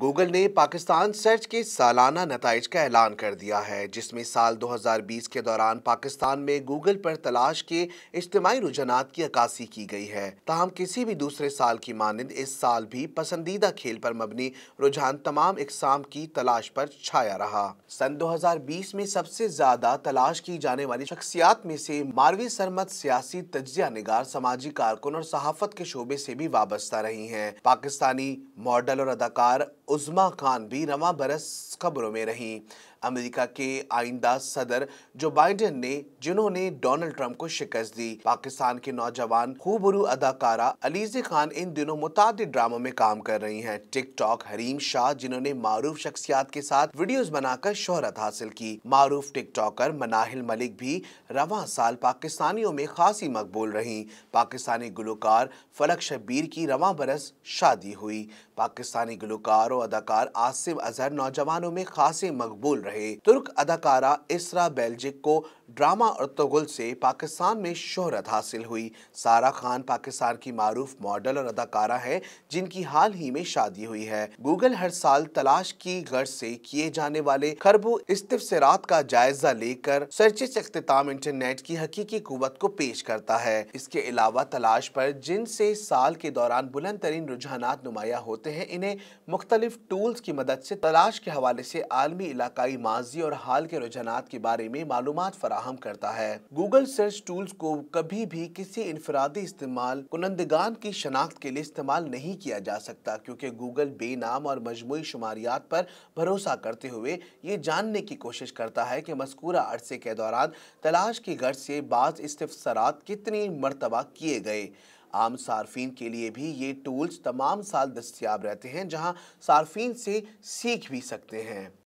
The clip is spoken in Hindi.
गूगल ने पाकिस्तान सर्च के सालाना नतज का ऐलान कर दिया है जिसमें साल 2020 के दौरान पाकिस्तान में गूगल पर तलाश के इज्तमी रुझानात की अक्सी की गई है तहम किसी भी दूसरे साल की मानंद इस साल भी पसंदीदा खेल पर मबनी रुझान तमाम इकसाम की तलाश पर छाया रहा सन 2020 में सबसे ज्यादा तलाश की जाने वाली शख्सियात में से मारवी सरमत सियासी तजिया निगार समाजी कारकुन और सहाफत के शोबे से भी वाबस्ता रही है पाकिस्तानी मॉडल और अदाकार उज़मा खान भी रवा बरस खबरों में रहीं अमेरिका के आइंदा सदर जो बाइडेन ने जिन्होंने डोनाल्ड ट्रंप को शिकस्त दी पाकिस्तान के नौजवान खूबरू अदाकारा अलीजे खान इन दिनों मुताद ड्रामों में काम कर रही हैं टिकटॉक हरीम शाह जिन्होंने मारूफ शख्सियात के साथ वीडियोस बनाकर शोहरत हासिल की मारूफ टिकटॉकर मनाहिल मलिक भी रवा साल पाकिस्तानियों में खासी मकबूल रही पाकिस्तानी गुलकार फलक शबीर की रवा बरस शादी हुई पाकिस्तानी गुलकार और अदाकार आसिफ अजहर नौजवानों में खासे मकबूल रहे रहे तुर्क अदाकारा इसरा बेल्जिक को ड्रामा अर्तगुल से पाकिस्तान में शोहरत हासिल हुई सारा खान पाकिस्तान की मारूफ मॉडल और अदाकारा है जिनकी हाल ही में शादी हुई है गूगल हर साल तलाश की गर्ज से किए जाने वाले खरबो इस्तफसरात का जायजा लेकर सर्चिस अख्ताम इंटरनेट की हकीकी कुत को पेश करता है इसके अलावा तलाश पर जिनसे साल के दौरान बुलंद तरीन रुझान नुमाया होते हैं इन्हें मुख्तलिफ टूल्स की मदद से तलाश के हवाले से आलमी इलाकाई अपने माजी और हाल के रुझान के बारे में मालूम फराहम करता है गूगल सर्च टूल्स को कभी भी किसी इनफरादी इस्तेमाल कुनंदगान की शनाख्त के लिए इस्तेमाल नहीं किया जा सकता क्योंकि गूगल बेनाम और मजमू शुमारियात पर भरोसा करते हुए ये जानने की कोशिश करता है कि मस्कूरा अरसे के दौरान तलाश की गर्ज से बाज़ इस्तफसरात कितनी मरतबा किए गए आम सार्फिन के लिए भी ये टूल्स तमाम साल दस्तियाब रहते हैं जहां सार्फिन से सीख भी सकते हैं